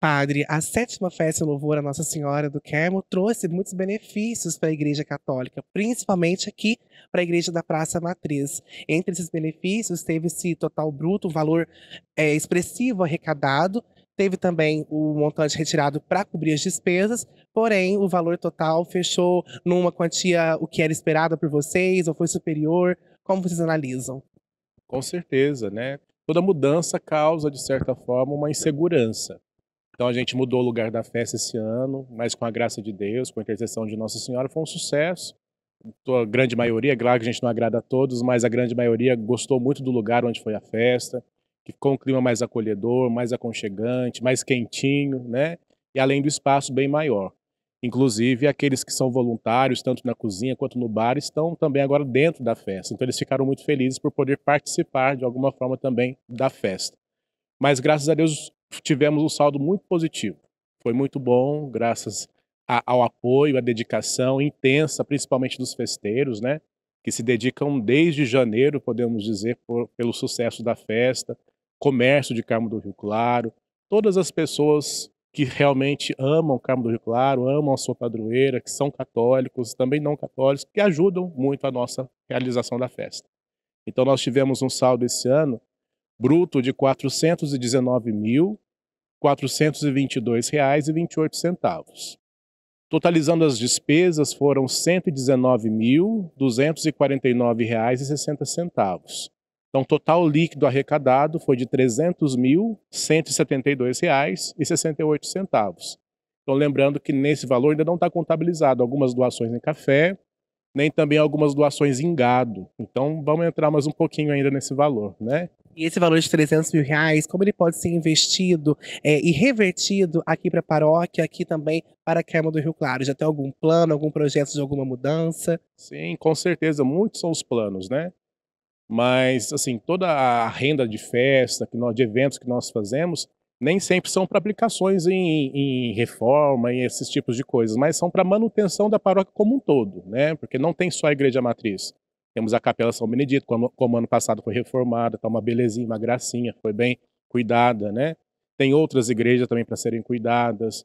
padre, a sétima festa em louvor à Nossa Senhora do Carmo trouxe muitos benefícios para a Igreja Católica, principalmente aqui para a Igreja da Praça Matriz. Entre esses benefícios, teve-se total bruto, um valor é, expressivo arrecadado, teve também o montante retirado para cobrir as despesas, porém o valor total fechou numa quantia o que era esperado por vocês ou foi superior? Como vocês analisam? Com certeza, né? Toda mudança causa, de certa forma, uma insegurança. Então a gente mudou o lugar da festa esse ano, mas com a graça de Deus, com a intercessão de Nossa Senhora, foi um sucesso. A grande maioria, claro que a gente não agrada a todos, mas a grande maioria gostou muito do lugar onde foi a festa, que ficou um clima mais acolhedor, mais aconchegante, mais quentinho, né? E além do espaço bem maior. Inclusive, aqueles que são voluntários, tanto na cozinha quanto no bar, estão também agora dentro da festa. Então, eles ficaram muito felizes por poder participar de alguma forma também da festa. Mas, graças a Deus, tivemos um saldo muito positivo. Foi muito bom, graças a, ao apoio, à dedicação intensa, principalmente dos festeiros, né? Que se dedicam desde janeiro, podemos dizer, por, pelo sucesso da festa, comércio de Carmo do Rio Claro, todas as pessoas que realmente amam Carmo do Rio Claro, amam a sua padroeira, que são católicos, também não católicos, que ajudam muito a nossa realização da festa. Então nós tivemos um saldo esse ano bruto de R$ 419.422,28. Totalizando as despesas foram R$ 119.249,60. Então, o total líquido arrecadado foi de R$ 300.172,68. Então, lembrando que nesse valor ainda não está contabilizado algumas doações em café, nem também algumas doações em gado. Então, vamos entrar mais um pouquinho ainda nesse valor, né? E esse valor de 300 mil reais, como ele pode ser investido é, e revertido aqui para a paróquia, aqui também para a Queima do Rio Claro? Já tem algum plano, algum projeto de alguma mudança? Sim, com certeza, muitos são os planos, né? Mas, assim, toda a renda de festa, que nós, de eventos que nós fazemos, nem sempre são para aplicações em, em, reforma e esses tipos de coisas, mas são para manutenção da paróquia como um todo, né? Porque não tem só a igreja matriz. Temos a Capela São Benedito, como, como ano passado foi reformada, está uma belezinha, uma gracinha, foi bem cuidada, né? Tem outras igrejas também para serem cuidadas,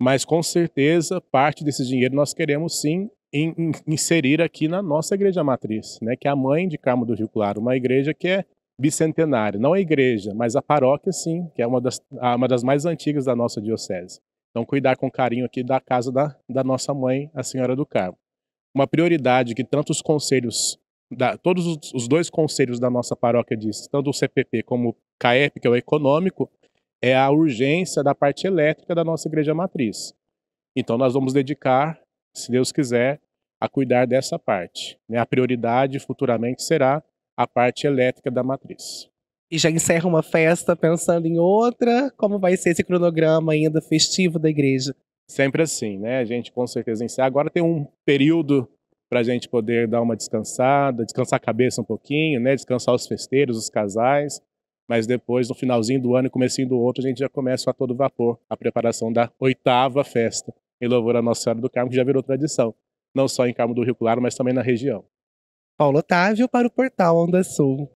mas com certeza parte desse dinheiro nós queremos sim in, in, inserir aqui na nossa igreja matriz, né? Que é a mãe de Carmo do Rio Claro, uma igreja que é bicentenária, não a igreja, mas a paróquia sim, que é uma das, uma das mais antigas da nossa diocese. Então, cuidar com carinho aqui da casa da, da nossa mãe, a Senhora do Carmo. Uma prioridade que tanto os conselhos da, todos os, os, dois conselhos da nossa paróquia dizem, tanto o CPP como o CAEP, que é o econômico, é a urgência da parte elétrica da nossa igreja matriz. Então nós vamos dedicar, se Deus quiser, a cuidar dessa parte. Né? A prioridade futuramente será a parte elétrica da matriz. E já encerra uma festa pensando em outra, como vai ser esse cronograma ainda festivo da igreja? Sempre assim, né? A gente com certeza encerra. Agora tem um período para a gente poder dar uma descansada, descansar a cabeça um pouquinho, né? descansar os festeiros, os casais. Mas depois, no finalzinho do ano e comecinho do outro, a gente já começa a todo vapor a preparação da oitava festa em louvor à Nossa Senhora do Carmo, que já virou tradição, não só em Carmo do Rio Claro, mas também na região. Paulo Otávio para o Portal Onda Sul.